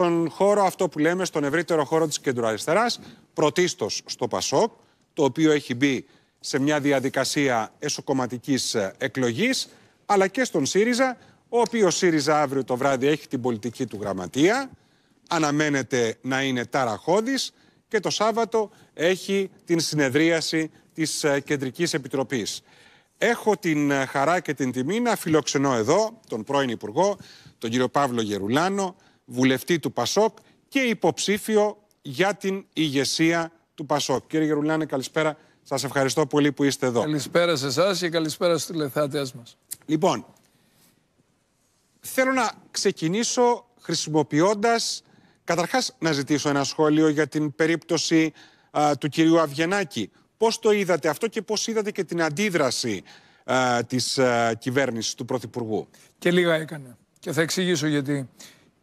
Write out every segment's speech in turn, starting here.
στον χώρο αυτό που λέμε, στον ευρύτερο χώρο της κεντροαριστεράς, πρωτίστως στο ΠΑΣΟΚ, το οποίο έχει μπει σε μια διαδικασία εσωκομματικής ε, εκλογής, αλλά και στον ΣΥΡΙΖΑ, ο οποίος ΣΥΡΙΖΑ αύριο το βράδυ έχει την πολιτική του γραμματεία, αναμένεται να είναι ταραχώδης και το Σάββατο έχει την συνεδρίαση της ε, Κεντρικής Επιτροπής. Έχω την ε, χαρά και την τιμή να φιλοξενώ εδώ τον πρώην Υπουργό, τον κύριο Παύλο Γερουλάνο, βουλευτή του Πασόκ και υποψήφιο για την ηγεσία του Πασόκ. Κύριε Γερουλάνε, καλησπέρα. Σας ευχαριστώ πολύ που είστε εδώ. Καλησπέρα σε εσάς και καλησπέρα στους τηλεθεατές μας. Λοιπόν, θέλω να ξεκινήσω χρησιμοποιώντας. Καταρχάς να ζητήσω ένα σχόλιο για την περίπτωση του κυρίου Αυγενάκη. Πώς το είδατε αυτό και πώς είδατε και την αντίδραση α, της κυβέρνησης του Πρωθυπουργού. Και λίγα έκανε. Και θα εξηγήσω γιατί.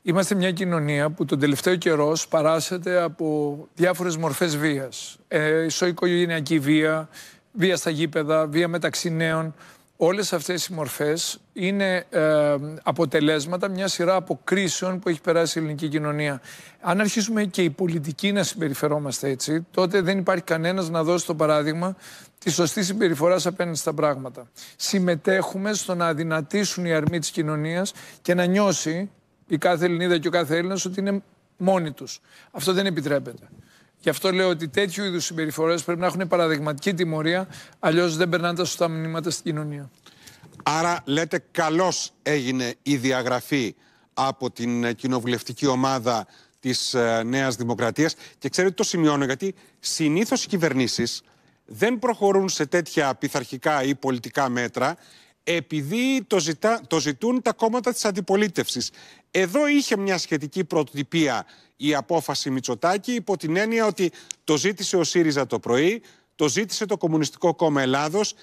Είμαστε μια κοινωνία που τον τελευταίο καιρό καιρό από διάφορες μορφές βίας. Ε, ισοοικογενειακή βία, βία στα γήπεδα, βία μεταξύ νέων. Όλες αυτές οι μορφές είναι ε, αποτελέσματα μια σειρά από κρίσεων που έχει περάσει η ελληνική κοινωνία. Αν αρχίσουμε και οι πολιτικοί να συμπεριφερόμαστε έτσι, τότε δεν υπάρχει κανένας να δώσει το παράδειγμα της σωστής συμπεριφοράς απέναντι στα πράγματα. Συμμετέχουμε στο να αδυνατήσουν οι αρμοί της κοινωνίας και να νιώσει η κάθε Ελληνίδα και ο κάθε Έλληνας ότι είναι μόνοι τους. Αυτό δεν επιτρέπεται. Γι' αυτό λέω ότι τέτοιου είδους συμπεριφορές πρέπει να έχουν παραδειγματική τιμωρία, αλλιώς δεν περνάνε τα σωστά μηνύματα στην κοινωνία. Άρα, λέτε, καλώς έγινε η διαγραφή από την ε, κοινοβουλευτική ομάδα της ε, Νέας Δημοκρατίας. Και ξέρετε, το σημειώνω γιατί συνήθως οι κυβερνήσεις δεν προχωρούν σε τέτοια πειθαρχικά ή πολιτικά μέτρα επειδή το, το ζητούν τα κόμματα της αντιπολίτευσης. Εδώ είχε μια σχετική πρωτοτυπία η απόφαση Μητσοτάκη υπό την έννοια ότι το ζήτησε ο ΣΥΡΙΖΑ το πρωί, το ζήτησε το Κομμουνιστικό Κόμμα Ελλάδος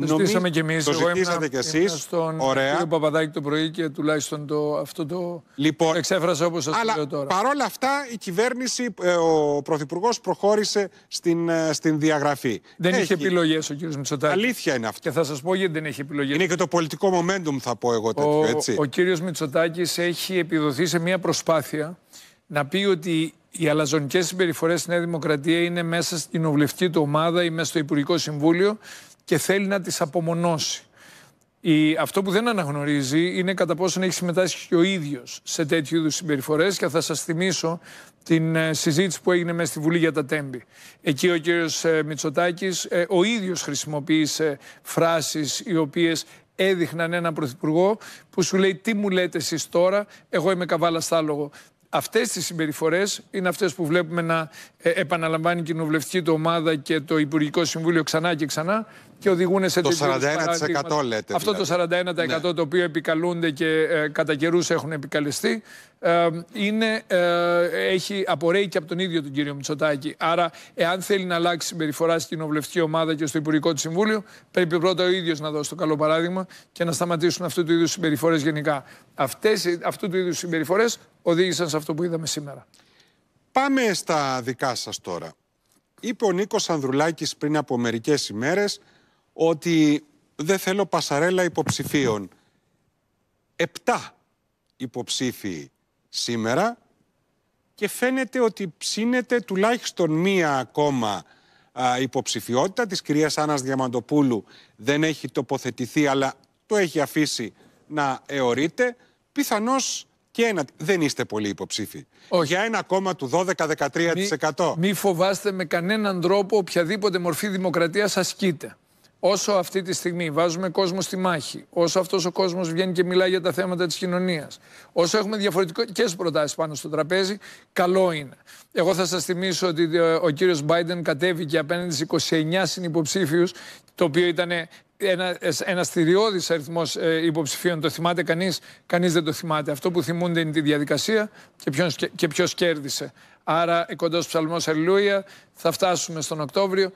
το στήσαμε κι εμείς. Το ζητήσατε κι εσείς. Στον Ωραία. κύριο Παπαδάκη το πρωί και τουλάχιστον το, αυτό το λοιπόν, εξέφρασα όπως σας λέω τώρα. Παρόλα αυτά, η κυβέρνηση, ε, ο πρωθυπουργός προχώρησε στην, ε, στην διαγραφή. Δεν Έχει. είχε επιλογές ο κύριος Μητσοτάκης. Αλήθεια είναι αυτό. Και θα σας πω γιατί δεν έχει επιλογές. Είναι και το πολιτικό momentum, θα πω εγώ τέτοιο, έτσι. Ο κύριος Μητσοτάκης έχει επιδοθεί σε μια προσπάθεια να πει ότι οι αλαζονικές συμπεριφορές στη Νέα Δημοκρατία είναι μέσα στην κοινοβουλευτική του ομάδα ή μέσα στο Υπουργικό Συμβούλιο και θέλει να τις απομονώσει. Η, αυτό που δεν αναγνωρίζει είναι κατά πόσο έχει συμμετάσχει και ο ίδιος σε τέτοιου είδους συμπεριφορές και θα σας θυμίσω την ε, συζήτηση που έγινε μέσα στη Βουλή για τα Τέμπη. Εκεί ο κύριος ε, Μητσοτάκης ε, ο ίδιος χρησιμοποίησε φράσεις οι οποίες έδειχναν έναν πρωθυπουργό που σου λέει τι μου λέτε εσείς τώρα, εγώ είμαι καβάλας στάλογο. Αυτές τις συμπεριφορές είναι αυτές που βλέπουμε να ε, επαναλαμβάνει η κοινοβουλευτική του ομάδα και το Υπουργικό Συμβούλιο ξανά και ξανά και οδηγούν σε Το 41% λέτε. Αυτό το 41% δηλαδή. ναι. το οποίο επικαλούνται και ε, κατά καιρούς έχουν επικαλεστεί ε, είναι, ε, έχει απορρέει και από τον ίδιο τον κύριο Μητσοτάκη. Άρα, εάν θέλει να αλλάξει συμπεριφορά στην κοινοβουλευτική ομάδα και στο Υπουργικό του Συμβούλιο, πρέπει πρώτα ο ίδιος να δώσει το καλό παράδειγμα και να σταματήσουν αυτού του είδους συμπεριφορές γενικά. Αυτές, αυτού του είδους συμπεριφορές οδήγησαν σε αυτό που είδαμε σήμερα. Πάμε στα δικά σας τώρα. Είπε ο Νίκος Ανδρουλάκης πριν από μερικές ημέρες ότι δεν θέλω πασαρέλα υποψηφίων. Επτά υποψήφοι σήμερα και φαίνεται ότι ψήνεται τουλάχιστον μία ακόμα α, υποψηφιότητα της κυρίας Άννας Διαμαντοπούλου δεν έχει τοποθετηθεί αλλά το έχει αφήσει να αιωρείται πιθανώς και ένα. Δεν είστε πολύ υποψήφοι. Όχι. Για ένα κόμμα του 12-13%. Μη, μη φοβάστε με κανέναν τρόπο οποιαδήποτε μορφή δημοκρατίας ασκείται. Όσο αυτή τη στιγμή βάζουμε κόσμο στη μάχη, όσο αυτός ο κόσμος βγαίνει και μιλάει για τα θέματα της κοινωνίας, όσο έχουμε διαφορετικές προτάσεις πάνω στο τραπέζι, καλό είναι. Εγώ θα σας θυμίσω ότι ε, ο κύριος Biden κατέβηκε απέναντι σε 29 συνυποψήφιους, το οποίο ήταν ένα, ένας θηριώδης αριθμός ε, υποψηφίων. Το θυμάται κανείς, κανείς δεν το θυμάται. Αυτό που θυμούνται είναι τη διαδικασία και ποιος και ποιος κέρδισε. Άρα, κοντό ψαλμός Αλληλούια, θα φτάσουμε στον Οκτώβριο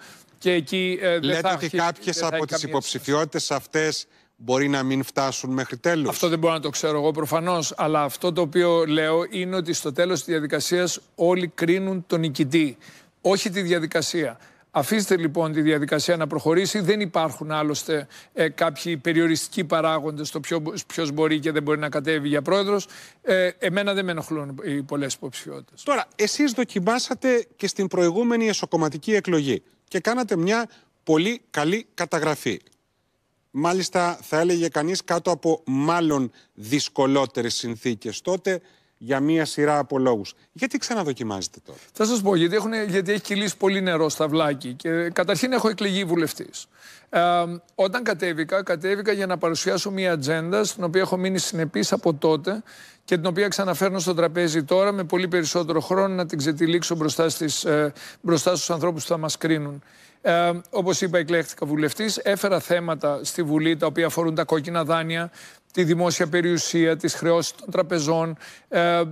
και ε, δεν Λέτε ότι κάποιε από τι υποψηφιότητες αυτές μπορεί να μην φτάσουν μέχρι τέλους. Αυτό δεν μπορώ να το ξέρω εγώ προφανώς. Αλλά αυτό το οποίο λέω είναι ότι στο τέλος της διαδικασίας όλοι κρίνουν τον νικητή, όχι τη διαδικασία. Αφήστε λοιπόν τη διαδικασία να προχωρήσει. Δεν υπάρχουν άλλωστε ε, κάποιοι περιοριστικοί παράγοντες στο ποιο μπορεί και δεν μπορεί να κατέβει για πρόεδρος. Ε, εμένα δεν με ενοχλούν οι πολλές υποψηφιότητες. Τώρα, εσείς δοκιμάσατε και στην προηγούμενη εσωκομματική εκλογή και κάνατε μια πολύ καλή καταγραφή. Μάλιστα, θα έλεγε κανείς κάτω από μάλλον δυσκολότερες συνθήκες τότε για μία σειρά από λόγους. Γιατί ξαναδοκιμάζετε τώρα. Θα σας πω, γιατί, γιατί έχει κυλήσει πολύ νερό στα βλάκι. Και καταρχήν έχω εκλεγεί βουλευτής. Ε, όταν κατέβηκα, κατέβηκα για να παρουσιάσω μία ατζέντα, στην οποία έχω μείνει συνεπής από τότε και την οποία ξαναφέρνω στο τραπέζι τώρα με πολύ περισσότερο χρόνο να την ξετυλίξω μπροστά, στις, ε, μπροστά στους ανθρώπους που θα μας κρίνουν. Ε, Όπως είπα, εκλέχθηκα βουλευτής. Έφερα θέματα στη Βουλή τα οποία αφορούν τα κόκκινα δάνεια, τη δημόσια περιουσία, τις χρεώσεις των τραπεζών, ε,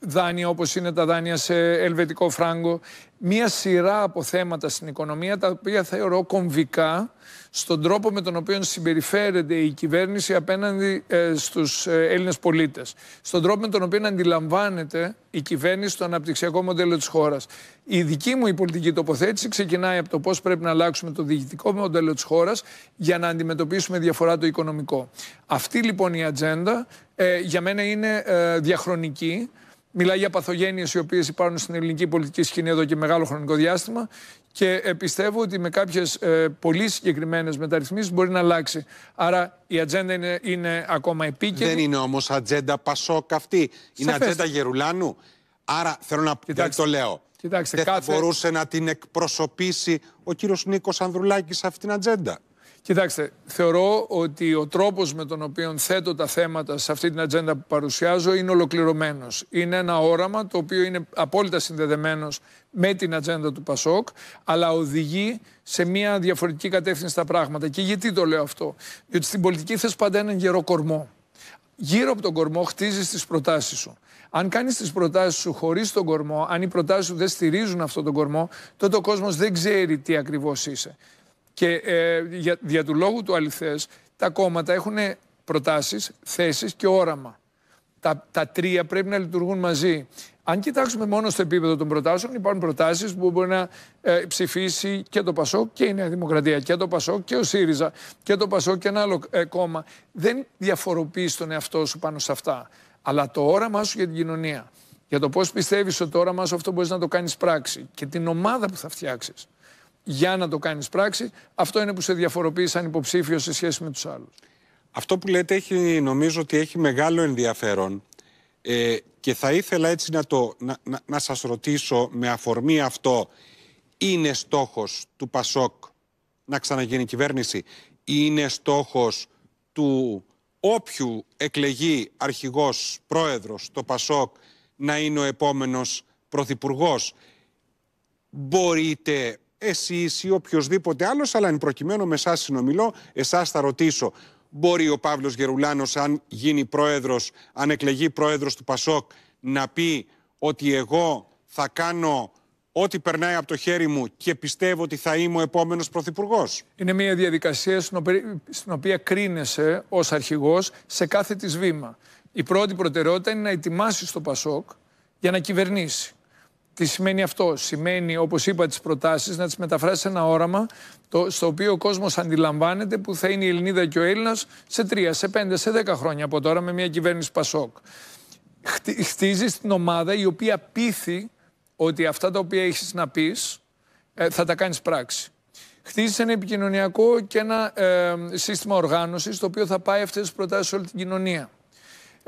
δάνεια όπως είναι τα δάνεια σε ελβετικό φράγκο μία σειρά από θέματα στην οικονομία τα οποία θεωρώ κομβικά στον τρόπο με τον οποίο συμπεριφέρεται η κυβέρνηση απέναντι ε, στους ε, Έλληνες πολίτες. Στον τρόπο με τον οποίο αντιλαμβάνεται η κυβέρνηση το αναπτυξιακό μοντέλο της χώρας. Η δική μου η πολιτική τοποθέτηση ξεκινάει από το πώς πρέπει να αλλάξουμε το διοικητικό μοντέλο της χώρας για να αντιμετωπίσουμε διαφορά το οικονομικό. Αυτή λοιπόν η ατζέντα ε, για μένα είναι ε, διαχρονική. Μιλάει για παθογένειες οι οποίες υπάρχουν στην ελληνική πολιτική σκηνή εδώ και μεγάλο χρονικό διάστημα και ε, πιστεύω ότι με κάποιες ε, πολύ συγκεκριμένες μεταρρυθμίσεις μπορεί να αλλάξει. Άρα η ατζέντα είναι, είναι ακόμα επίκαιρη. Δεν είναι όμως ατζέντα Πασόκ αυτή. Είναι ατζέντα Γερουλάνου. Άρα θέλω να πω. το λέω. Κοιτάξτε, δεν θα μπορούσε να την εκπροσωπήσει ο κύριος Νίκος Ανδρουλάκης σε αυτήν την ατζέντα. Κοιτάξτε, θεωρώ ότι ο τρόπος με τον οποίο θέτω τα θέματα σε αυτή την ατζέντα που παρουσιάζω είναι ολοκληρωμένος. Είναι ένα όραμα το οποίο είναι απόλυτα συνδεδεμένος με την ατζέντα του Πασόκ, αλλά οδηγεί σε μια διαφορετική κατεύθυνση στα πράγματα. Και γιατί το λέω αυτό, Διότι στην πολιτική θες πάντα έναν γερό κορμό. Γύρω από τον κορμό χτίζεις τις προτάσεις σου. Αν κάνεις τις προτάσεις σου χωρίς τον κορμό, αν οι προτάσεις σου δεν στηρίζουν αυτόν τον κορμό, τότε ο κόσμος δεν ξέρει τι ακριβώς είσαι. Και ε, για, του λόγου του αληθές, τα κόμματα έχουν προτάσεις, θέσεις και όραμα. Τα, τα τρία πρέπει να λειτουργούν μαζί. Αν κοιτάξουμε μόνο στο επίπεδο των προτάσεων, υπάρχουν προτάσεις που μπορεί να ε, ψηφίσει και το πασό και η Νέα Δημοκρατία, και το πασό και ο ΣΥΡΙΖΑ, και το πασο και ένα άλλο ε, κόμμα. Δεν διαφοροποιείς τον εαυτό σου πάνω σε αυτά. Αλλά το όραμά σου για την κοινωνία. Για το πώς πιστεύεις ότι το όραμά σου αυτό μπορείς να το κάνεις πράξη και την ομάδα που θα φτιάξεις για να το κάνεις πράξη. Αυτό είναι που σε διαφοροποιεί σαν υποψήφιος σε σχέση με τους άλλους. Αυτό που λέτε έχει, νομίζω ότι έχει μεγάλο ενδιαφέρον ε, και θα ήθελα έτσι να, το, να, να, σας ρωτήσω με αφορμή αυτό είναι στόχος του Πασόκ να ξαναγίνει κυβέρνηση είναι στόχος του όποιου εκλεγεί αρχηγός, πρόεδρος, το Πασόκ να είναι ο επόμενος πρωθυπουργός. Μπορείτε εσύ ή οποιοδήποτε άλλος, αλλά εν προκειμένου με εσάς συνομιλώ, εσάς θα ρωτήσω. Μπορεί ο Παύλος Γερουλάνος, αν γίνει πρόεδρος, αν εκλεγεί πρόεδρος του ΠΑΣΟΚ, να πει ότι εγώ θα κάνω ό,τι περνάει από το χέρι μου και πιστεύω ότι θα είμαι ο επόμενος πρωθυπουργός. Είναι μια διαδικασία στην οποία κρίνεσαι ως αρχηγός σε κάθε της βήμα. Η πρώτη προτεραιότητα είναι να ετοιμάσεις το Πασόκ για να κυβερνήσει. Τι σημαίνει αυτό. Σημαίνει, όπως είπα, τις προτάσεις να τις μεταφράσεις σε ένα όραμα το, στο οποίο ο κόσμος αντιλαμβάνεται που θα είναι η Ελληνίδα και ο Έλληνας σε τρία, σε πέντε, σε δέκα χρόνια από τώρα με μια κυβέρνηση Πασόκ. Χτι, χτίζει την ομάδα η οποία πείθει ότι αυτά τα οποία έχεις να πεις ε, θα τα κάνεις πράξη. Χτίζεις ένα επικοινωνιακό και ένα ε, σύστημα οργάνωσης το οποίο θα πάει αυτές τις προτάσεις σε όλη την κοινωνία.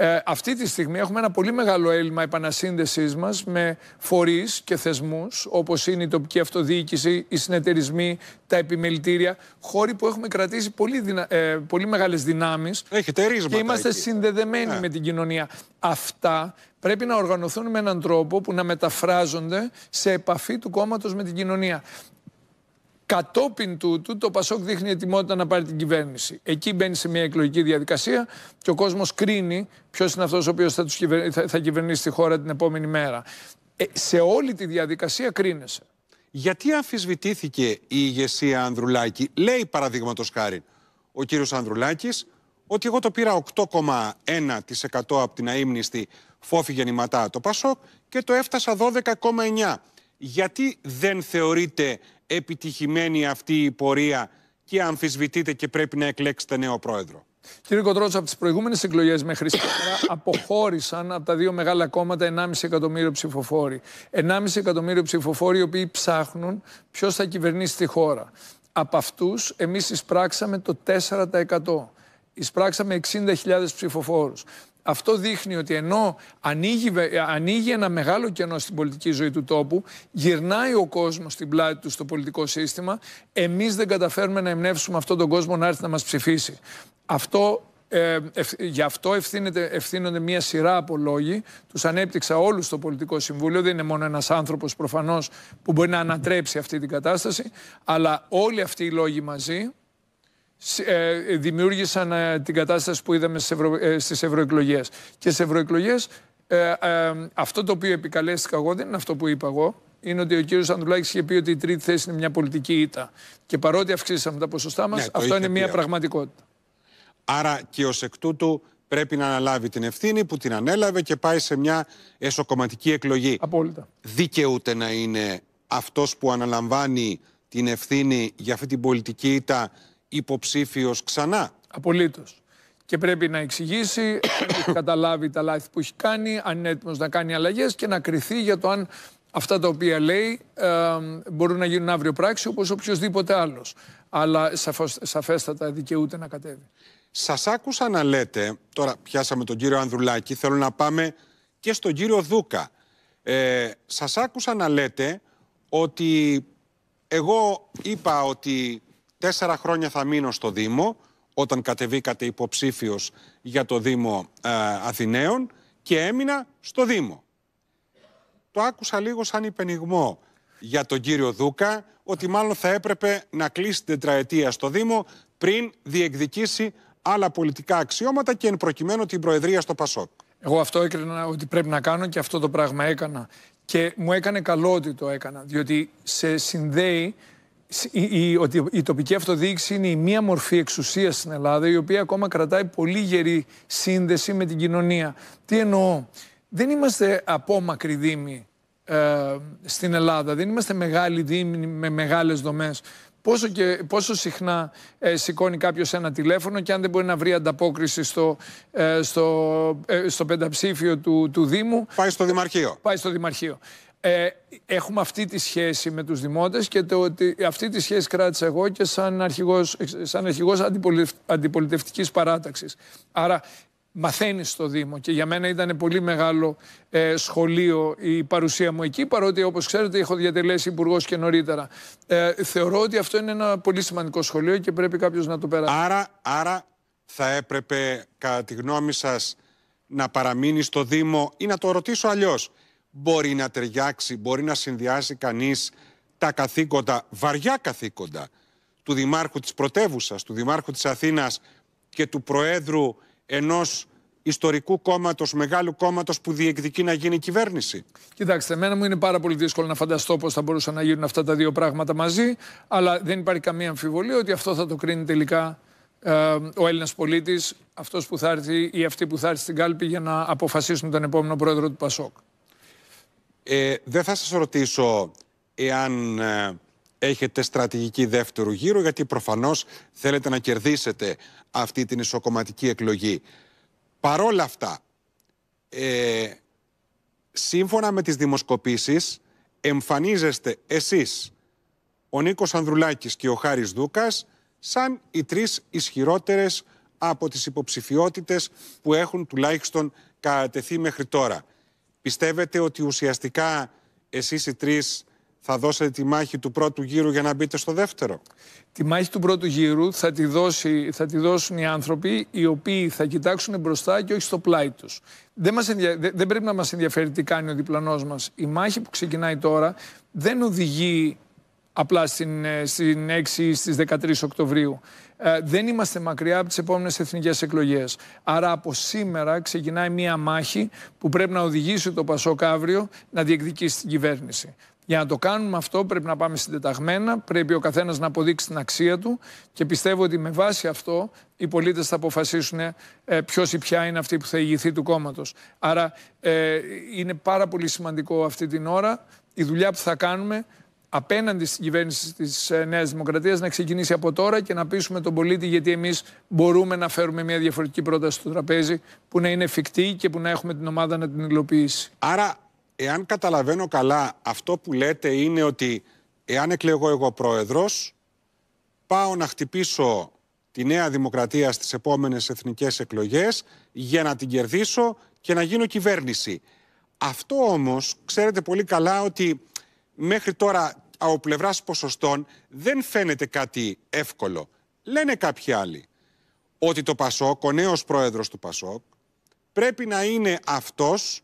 Ε, αυτή τη στιγμή έχουμε ένα πολύ μεγάλο έλλειμμα επανασύνδεσής μας με φορείς και θεσμούς, όπως είναι η τοπική αυτοδιοίκηση, οι συνεταιρισμοί, τα επιμελητήρια. Χώροι που έχουμε κρατήσει πολύ, δυνα... ε, πολύ μεγάλες δυνάμεις. Έχετε Και είμαστε συνδεδεμένοι ναι. με την κοινωνία. Αυτά πρέπει να οργανωθούν με έναν τρόπο που να μεταφράζονται σε επαφή του κόμματος με την κοινωνία. Κατόπιν τούτου το Πασόκ δείχνει ετοιμότητα να πάρει την κυβέρνηση. Εκεί μπαίνει σε μια εκλογική διαδικασία και ο κόσμος κρίνει ποιος είναι αυτός ο οποίος θα, θα κυβερνήσει τη χώρα την επόμενη μέρα. Ε, σε όλη τη διαδικασία κρίνεσαι. Γιατί αμφισβητήθηκε η ηγεσία Ανδρουλάκη, λέει παραδείγματος χάρη ο κύριος Ανδρουλάκης, ότι εγώ το πήρα 8,1% από την αίμνηστη φόφη γεννηματά το Πασόκ και το έφτασα 12,9%. Γιατί δεν θεωρείται επιτυχημένη αυτή η πορεία και αμφισβητείτε και πρέπει να εκλέξετε νέο πρόεδρο. Κύριε Κοντρότσο, από τις προηγούμενες εκλογές μέχρι σήμερα αποχώρησαν από τα δύο μεγάλα κόμματα 1,5 εκατομμύριο ψηφοφόροι. 1,5 εκατομμύριο ψηφοφόροι οι οποίοι ψάχνουν ποιος θα κυβερνήσει τη χώρα. Από αυτούς, εμείς εισπράξαμε το 4%. Εισπράξαμε 60.000 ψηφοφόρους. Αυτό δείχνει ότι ενώ ε, ανοίγει, ένα μεγάλο κενό στην πολιτική ζωή του τόπου, γυρνάει ο κόσμος στην πλάτη του στο πολιτικό σύστημα, εμείς δεν καταφέρουμε να εμπνεύσουμε αυτόν τον κόσμο να έρθει να μας ψηφίσει. Αυτό ε, γι' αυτό ευθύνονται μια σειρά από λόγοι. Τους ανέπτυξα όλους στο πολιτικό συμβούλιο. Δεν είναι μόνο ένας άνθρωπος προφανώς που μπορεί να ανατρέψει αυτή την κατάσταση. Αλλά όλοι αυτοί οι λόγοι μαζί ε, δημιούργησαν ε, την κατάσταση που είδαμε στις, ε, ευρωεκλογές. Και στις ευρωεκλογές, αυτό το οποίο επικαλέστηκα εγώ δεν είναι αυτό που είπα εγώ. Είναι ότι ο κύριος Ανδρουλάκης είχε πει ότι η τρίτη θέση είναι μια πολιτική ήττα. Και παρότι αυξήσαμε τα ποσοστά μας, ναι, αυτό είναι μια πραγματικότητα. Άρα και ως εκ τούτου πρέπει να αναλάβει την ευθύνη που την ανέλαβε και πάει σε μια εσωκομματική εκλογή. Απόλυτα. Δικαιούται να είναι αυτός που αναλαμβάνει την ευθύνη για αυτή την πολιτική ήττα Υποψήφιος ξανά. Απολύτως. Και πρέπει να εξηγήσει, να καταλάβει τα λάθη που έχει κάνει, αν είναι έτοιμος να κάνει αλλαγές και να κριθεί για το αν αυτά τα οποία λέει ε, μπορούν να γίνουν αύριο πράξη όπως οποιοδήποτε άλλος. Αλλά σαφώς, σαφέστατα δικαιούται να κατέβει. Σας άκουσα να λέτε, τώρα πιάσαμε τον κύριο Ανδρουλάκη, θέλω να πάμε και στον κύριο Δούκα. Ε, σας άκουσα να λέτε ότι εγώ είπα ότι Τέσσερα χρόνια θα μείνω στο Δήμο, όταν κατεβήκατε υποψήφιος για το Δήμο ε, Αθηναίων και έμεινα στο Δήμο. Το άκουσα λίγο σαν υπενιγμό για τον κύριο Δούκα, ότι μάλλον θα έπρεπε να κλείσει την τετραετία στο Δήμο πριν διεκδικήσει άλλα πολιτικά αξιώματα και εν προκειμένου την Προεδρία στο Πασόκ. Εγώ αυτό έκρινα ότι πρέπει να κάνω και αυτό το πράγμα έκανα. Και μου έκανε καλό ότι το έκανα, διότι σε συνδέει η, η, ότι η τοπική αυτοδιοίκηση είναι η μία μορφή εξουσίας στην Ελλάδα η οποία ακόμα κρατάει πολύ γερή σύνδεση με την κοινωνία. Τι εννοώ. Δεν είμαστε απόμακροι δήμοι ε, στην Ελλάδα. Δεν είμαστε μεγάλοι δήμοι με μεγάλες δομές. Πόσο, και, πόσο συχνά ε, σηκώνει κάποιος ένα τηλέφωνο και αν δεν μπορεί να βρει ανταπόκριση στο, ε, στο, ε, στο πενταψήφιο του, του Δήμου. Πάει στο Δημαρχείο. Πάει στο Δημαρχείο ε, έχουμε αυτή τη σχέση με τους δημότες και το ότι αυτή τη σχέση κράτησα εγώ και σαν αρχηγός, σαν αρχηγός αντιπολιτευτικής παράταξης. Άρα μαθαίνεις στο Δήμο και για μένα ήταν πολύ μεγάλο ε, σχολείο η παρουσία μου εκεί παρότι όπως ξέρετε έχω διατελέσει υπουργός και νωρίτερα. Ε, θεωρώ ότι αυτό είναι ένα πολύ σημαντικό σχολείο και πρέπει κάποιος να το περάσει. Άρα, άρα θα έπρεπε κατά τη γνώμη σας να παραμείνει στο Δήμο ή να το ρωτήσω αλλιώς μπορεί να ταιριάξει, μπορεί να συνδυάσει κανείς τα καθήκοντα, βαριά καθήκοντα, του Δημάρχου της Πρωτεύουσας, του Δημάρχου της Αθήνας και του Προέδρου ενός ιστορικού κόμματος, μεγάλου κόμματος που διεκδικεί να γίνει κυβέρνηση. Κοιτάξτε, εμένα μου είναι πάρα πολύ δύσκολο να φανταστώ πώς θα μπορούσαν να γίνουν αυτά τα δύο πράγματα μαζί, αλλά δεν υπάρχει καμία αμφιβολία ότι αυτό θα το κρίνει τελικά ε, ο Έλληνας πολίτης, αυτός που θα έρθει ή αυτή που θα έρθει στην κάλπη για να αποφασίσουν τον επόμενο πρόεδρο του Πασόκ. Ε, δεν θα σας ρωτήσω εάν ε, έχετε στρατηγική δεύτερου γύρου, γιατί προφανώς θέλετε να κερδίσετε αυτή την ισοκομματική εκλογή. Παρόλα αυτά, ε, σύμφωνα με τις δημοσκοπήσεις, εμφανίζεστε εσείς, ο Νίκος Ανδρουλάκης και ο Χάρης Δούκας, σαν οι τρεις ισχυρότερες από τις υποψηφιότητες που έχουν τουλάχιστον κατατεθεί μέχρι τώρα. Πιστεύετε ότι ουσιαστικά εσείς οι τρεις θα δώσετε τη μάχη του πρώτου γύρου για να μπείτε στο δεύτερο. Τη μάχη του πρώτου γύρου θα τη, δώσει, θα τη δώσουν οι άνθρωποι οι οποίοι θα κοιτάξουν μπροστά και όχι στο πλάι τους. Δεν, δεν πρέπει να μας ενδιαφέρει τι κάνει ο διπλανός μας. Η μάχη που ξεκινάει τώρα δεν οδηγεί απλά στην, ε, στην 6 ή στις 13 Οκτωβρίου. Ε, δεν είμαστε μακριά από τις επόμενες εθνικές εκλογές. Άρα από σήμερα ξεκινάει μία μάχη που πρέπει να οδηγήσει το Πασόκ αύριο να διεκδικήσει την κυβέρνηση. Για να το κάνουμε αυτό πρέπει να πάμε συντεταγμένα, πρέπει ο καθένας να αποδείξει την αξία του και πιστεύω ότι με βάση αυτό οι πολίτες θα αποφασίσουν ε, ποιος ή ποια είναι αυτή που θα ηγηθεί του κόμματος. Άρα ε, είναι πάρα πολύ σημαντικό αυτή την ώρα η δουλειά που θα κάνουμε απέναντι στην κυβέρνηση της ε, Νέας Δημοκρατίας να ξεκινήσει από τώρα και να πείσουμε τον πολίτη γιατί εμείς μπορούμε να φέρουμε μια διαφορετική πρόταση στο τραπέζι που να είναι εφικτή και που να έχουμε την ομάδα να την υλοποιήσει. Άρα, εάν καταλαβαίνω καλά, αυτό που λέτε είναι ότι εάν εκλεγώ εγώ πρόεδρος, πάω να χτυπήσω τη Νέα Δημοκρατία στις επόμενες εθνικές εκλογές για να την κερδίσω και να γίνω κυβέρνηση. Αυτό όμως ξέρετε πολύ καλά ότι μέχρι τώρα από πλευράς ποσοστών δεν φαίνεται κάτι εύκολο. Λένε κάποιοι άλλοι ότι το Πασόκ, ο νέος πρόεδρος του Πασόκ, πρέπει να είναι αυτός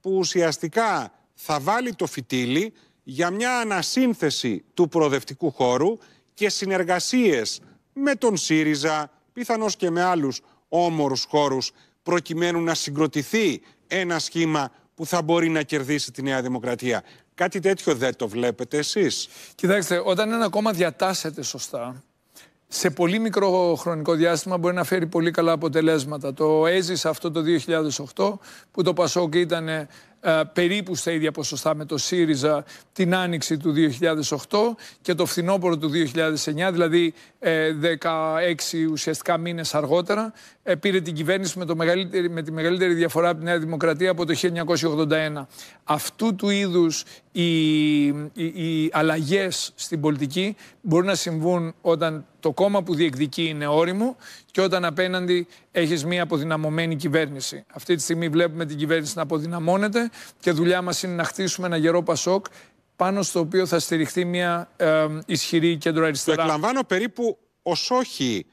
που ουσιαστικά θα βάλει το φυτίλι για μια ανασύνθεση του προοδευτικού χώρου και συνεργασίες με τον ΣΥΡΙΖΑ, πιθανώς και με άλλους όμορους χώρους, προκειμένου να συγκροτηθεί ένα σχήμα που θα μπορεί να κερδίσει τη Νέα Δημοκρατία. Κάτι τέτοιο δεν το βλέπετε εσείς. Κοιτάξτε, όταν ένα κόμμα διατάσσεται σωστά, σε πολύ μικρό χρονικό διάστημα μπορεί να φέρει πολύ καλά αποτελέσματα. Το έζησα αυτό το 2008 που το Πασόκ ήταν ε, περίπου στα ίδια ποσοστά με το ΣΥΡΙΖΑ την άνοιξη του 2008 και το φθινόπωρο του 2009, δηλαδή 16 ε, ουσιαστικά μήνες αργότερα, ε, πήρε την κυβέρνηση με, το μεγαλύτερη, με τη μεγαλύτερη διαφορά από τη Νέα Δημοκρατία από το 1981. Αυτού του είδους οι, οι, οι αλλαγές στην πολιτική μπορούν να συμβούν όταν το κόμμα που διεκδικεί είναι όριμο και όταν απέναντι έχεις μια αποδυναμωμένη κυβέρνηση. Αυτή τη στιγμή βλέπουμε την κυβέρνηση να αποδυναμώνεται και δουλειά μας είναι να χτίσουμε ένα γερό Πασόκ πάνω στο οποίο θα στηριχθεί μια ε, ισχυρή κέντρο αριστερά. Το εκλαμβάνω περίπου ως όχι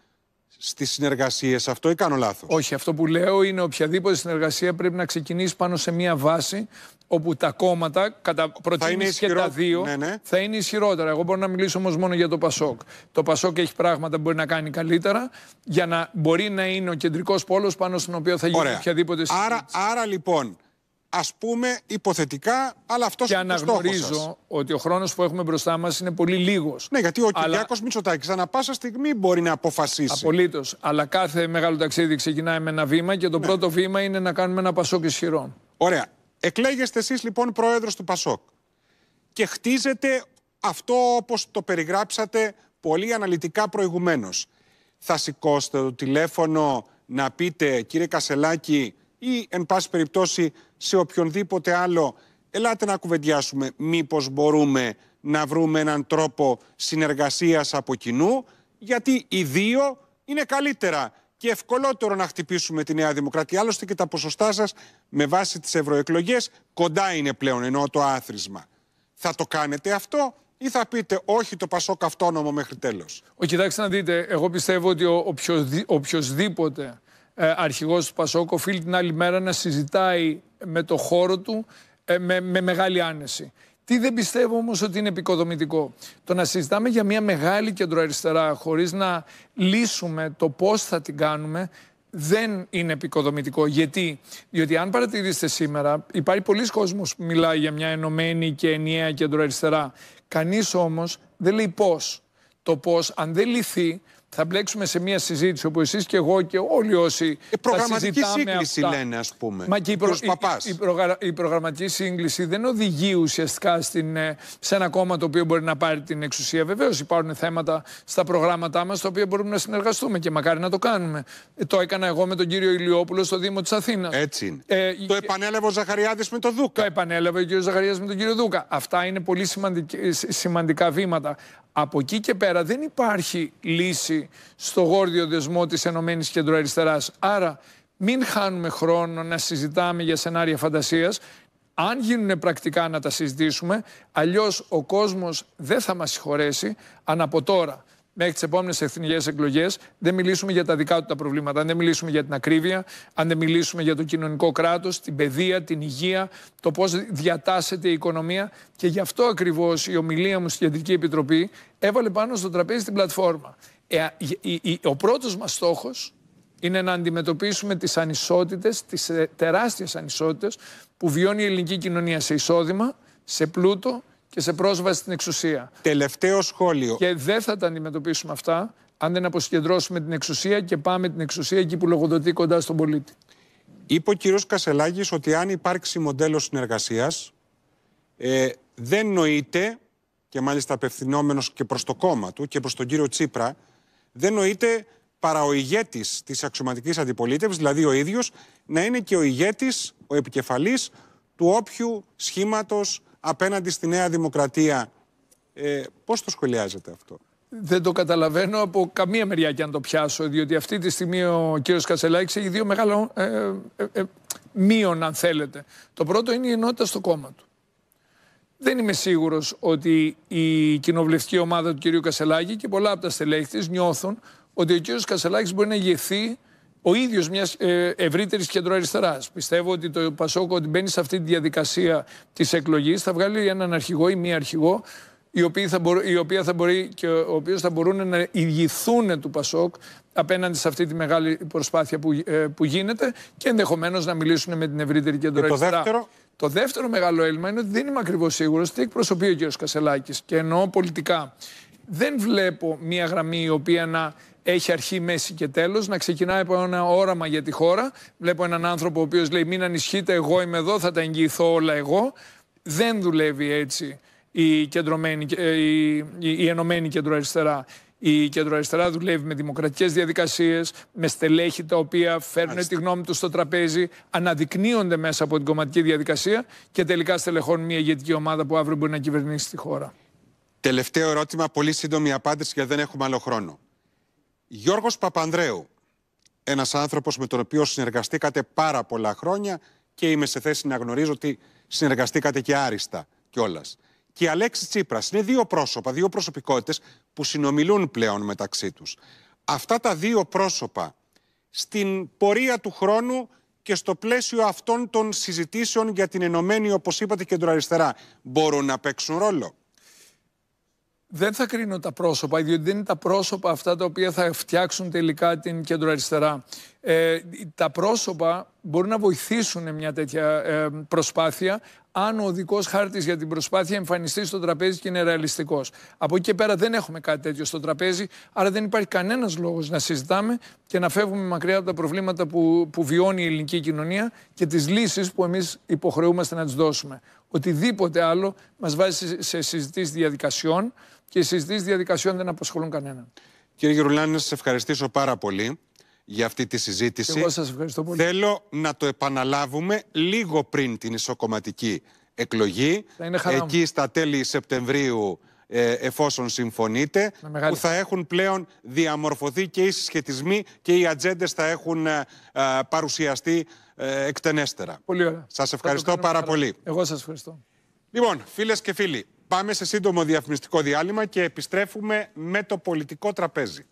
στις συνεργασίες αυτό ή κάνω λάθος. Όχι, αυτό που λέω είναι οποιαδήποτε συνεργασία πρέπει να ξεκινήσει πάνω σε μια βάση όπου τα κόμματα κατά προτίμηση και τα δύο ναι, ναι. θα είναι ισχυρότερα. Εγώ μπορώ να μιλήσω όμως μόνο για το Πασόκ. Το Πασόκ έχει πράγματα που μπορεί να κάνει καλύτερα για να μπορεί να είναι ο κεντρικός πόλος πάνω στον οποίο θα γίνει οποιαδήποτε συζήτηση. Άρα, άρα λοιπόν, ας πούμε υποθετικά, αλλά αυτός είναι ο Και αναγνωρίζω ότι ο χρόνος που έχουμε μπροστά μας είναι πολύ λίγος. Ναι, γιατί ο αλλά... Κυριάκος Μητσοτάκης ανά πάσα στιγμή μπορεί να αποφασίσει. Απολύτως. Αλλά κάθε μεγάλο ταξίδι ξεκινάει με ένα βήμα και το ναι. πρώτο βήμα είναι να κάνουμε ένα Πασόκ ισχυρό. Ωραία. Εκλέγεστε εσείς λοιπόν πρόεδρος του Πασόκ και χτίζετε αυτό όπως το περιγράψατε πολύ αναλυτικά προηγουμένως. Θα σηκώσετε το τηλέφωνο να πείτε κύριε Κασελάκη ή εν πάση περιπτώσει σε οποιονδήποτε άλλο ελάτε να κουβεντιάσουμε μήπως μπορούμε να βρούμε έναν τρόπο συνεργασίας από κοινού γιατί οι δύο είναι καλύτερα και ευκολότερο να χτυπήσουμε τη Νέα Δημοκρατία. Άλλωστε και τα ποσοστά σας με βάση τις ευρωεκλογές κοντά είναι πλέον, ενώ το άθροισμα. Θα το κάνετε αυτό ή θα πείτε όχι το Πασόκ αυτόνομο μέχρι τέλος. Κοιτάξτε να δείτε, εγώ πιστεύω ότι ο, οποιοδήποτε ε, αρχηγός του Πασόκ οφείλει την άλλη μέρα να συζητάει με το χώρο του ε, με, με μεγάλη άνεση. Τι δεν πιστεύω όμως ότι είναι επικοδομητικό. Το να συζητάμε για μια μεγάλη κεντροαριστερά χωρίς να λύσουμε το πώς θα την κάνουμε δεν είναι επικοδομητικό. Γιατί, διότι αν παρατηρήσετε σήμερα, υπάρχει πολλοί κόσμος που μιλάει για μια ενωμένη και ενιαία κεντροαριστερά. Κανείς όμως δεν λέει πώς. Το πώς, αν δεν λυθεί, θα μπλέξουμε σε μια συζήτηση όπου εσείς και εγώ και όλοι όσοι. Η ε, προγραμματική θα σύγκληση αυτά. λένε, ας πούμε. Μα και η, προ... η, η, προγρα... η, προγραμματική σύγκληση δεν οδηγεί ουσιαστικά στην, ε, σε ένα κόμμα το οποίο μπορεί να πάρει την εξουσία. Βεβαίως υπάρχουν θέματα στα προγράμματά μας τα οποία μπορούμε να συνεργαστούμε και μακάρι να το κάνουμε. Ε, το έκανα εγώ με τον κύριο Ηλιόπουλο στο Δήμο της Αθήνας. Έτσι. το επανέλαβε ο Ζαχαριάδης με τον Δούκα. Το επανέλαβε ο κύριος Ζαχαριάδης με τον κύριο Δούκα. Αυτά είναι πολύ σημαντικά βήματα. Από εκεί και πέρα δεν υπάρχει λύση στο γόρδιο δεσμό της Ενωμένης Κεντροαριστεράς. Άρα μην χάνουμε χρόνο να συζητάμε για σενάρια φαντασίας. αν γίνουν πρακτικά να τα συζητήσουμε, Αλλιώς ο κόσμος δεν θα μας συγχωρέσει αν από τώρα μέχρι τις επόμενες εθνικές εκλογές δεν μιλήσουμε για τα δικά του τα προβλήματα. Αν δεν μιλήσουμε για την ακρίβεια, αν δεν μιλήσουμε για το κοινωνικό κράτος, την παιδεία, την υγεία, το πώς διατάσσεται η οικονομία. Και γι' αυτό ακριβώς η ομιλία μου στην Κεντρική Επιτροπή έβαλε πάνω στο τραπέζι την πλατφόρμα. Ε, ο πρώτος μας στόχος είναι να αντιμετωπίσουμε τις ανισότητες, τις ε, τεράστιες ανισότητες που βιώνει η ελληνική κοινωνία σε εισόδημα, σε πλούτο και σε πρόσβαση στην εξουσία. Τελευταίο σχόλιο. Και δεν θα τα αντιμετωπίσουμε αυτά αν δεν αποσυγκεντρώσουμε την εξουσία και πάμε την εξουσία εκεί που λογοδοτεί κοντά στον πολίτη. Είπε ο κ. Κασελάκης ότι αν υπάρξει μοντέλο συνεργασίας ε, δεν νοείται και μάλιστα απευθυνόμενος και προς το κόμμα του και προς τον κύριο Τσίπρα δεν νοείται παρά ο ηγέτη της αξιωματικής αντιπολίτευσης, δηλαδή ο ίδιος, να είναι και ο ηγέτης, ο επικεφαλής του όποιου σχήματος απέναντι στη Νέα Δημοκρατία. Ε, πώς το σχολιάζετε αυτό. Δεν το καταλαβαίνω από καμία μεριά και αν το πιάσω, διότι αυτή τη στιγμή ο κύριος Κατσελάκης έχει δύο μεγάλο ε, ε, ε, ε, μείον, αν θέλετε. Το πρώτο είναι η ενότητα στο κόμμα του δεν είμαι σίγουρος ότι η κοινοβουλευτική ομάδα του κ. Κασελάκη και πολλά από τα στελέχη της νιώθουν ότι ο κ. Κασελάκης μπορεί να ηγεθεί ο ίδιος μιας ε, ευρύτερης κεντροαριστεράς. Πιστεύω ότι το Πασόκο ότι μπαίνει σε αυτή τη διαδικασία της εκλογής θα βγάλει έναν αρχηγό ή μία αρχηγό η οποία θα μπορεί, η οποία θα μπορει και ο οποίος θα μπορούν να ηγηθούν του Πασόκ απέναντι σε αυτή τη μεγάλη προσπάθεια που, ε, που γίνεται και ενδεχομένως να μιλήσουν με την ευρύτερη κέντρο το δεύτερο. Το δεύτερο μεγάλο έλλειμμα είναι ότι δεν είμαι ακριβώς σίγουρος τι εκπροσωπεί ο κ. Κασελάκης και εννοώ πολιτικά. Δεν βλέπω μία γραμμή η οποία να έχει αρχή, μέση και τέλος, να ξεκινάει από ένα όραμα για τη χώρα. Βλέπω έναν άνθρωπο ο οποίος λέει: Μην ανισχύτε, εγώ είμαι εδώ, θα τα εγγυηθώ όλα εγώ. Δεν δουλεύει έτσι η, κεντρωμένη, ε, η, η, η ενωμένη κεντροαριστερά. Η κεντροαριστερά δουλεύει με δημοκρατικές διαδικασίες, με στελέχη τα οποία φέρνουν τη γνώμη τους στο τραπέζι, αναδεικνύονται μέσα από την κομματική διαδικασία και τελικά στελεχώνουν μια ηγετική ομάδα που αύριο μπορεί να κυβερνήσει τη χώρα. Τελευταίο ερώτημα, πολύ σύντομη απάντηση γιατί δεν έχουμε άλλο χρόνο. Γιώργος Παπανδρέου, ένας άνθρωπος με τον οποίο συνεργαστήκατε πάρα πολλά χρόνια και είμαι σε θέση να γνωρίζω ότι συνεργαστήκατε και άριστα κιόλας και η Αλέξη Τσίπρας. Είναι δύο πρόσωπα, δύο προσωπικότητες που συνομιλούν πλέον μεταξύ τους. Αυτά τα δύο πρόσωπα στην πορεία του χρόνου και στο πλαίσιο αυτών των συζητήσεων για την ενωμένη, όπως είπατε, κεντροαριστερά, μπορούν να παίξουν ρόλο. Δεν θα κρίνω τα πρόσωπα, διότι δεν είναι τα πρόσωπα αυτά τα οποία θα φτιάξουν τελικά την κεντροαριστερά. Ε, τα πρόσωπα μπορούν να βοηθήσουν μια τέτοια ε, προσπάθεια, αν ο οδικός χάρτης για την προσπάθεια εμφανιστεί στο τραπέζι και είναι ρεαλιστικός. Από εκεί και πέρα δεν έχουμε κάτι τέτοιο στο τραπέζι, άρα δεν υπάρχει κανένας λόγος να συζητάμε και να φεύγουμε μακριά από τα προβλήματα που, που βιώνει η ελληνική κοινωνία και τις λύσεις που εμείς υποχρεούμαστε να τις δώσουμε. Οτιδήποτε άλλο μας βάζει σε συζητήσεις διαδικασιών και οι συζητήσεις διαδικασιών δεν απασχολούν κανέναν. Κύριε Γερουλάνη, να σας ευχαριστήσω πάρα πολύ για αυτή τη συζήτηση. σας ευχαριστώ πολύ. Θέλω να το επαναλάβουμε λίγο πριν την ισοκομματική εκλογή. Εκεί στα τέλη Σεπτεμβρίου, ε, εφόσον συμφωνείτε, που θα έχουν πλέον διαμορφωθεί και οι συσχετισμοί και οι ατζέντες θα έχουν ε, ε, παρουσιαστεί εκτενέστερα. Πολύ ωραία. Σας ευχαριστώ πάρα πολύ. Εγώ σας ευχαριστώ. Λοιπόν, φίλες και φίλοι, πάμε σε σύντομο διαφημιστικό διάλειμμα και επιστρέφουμε με το πολιτικό τραπέζι.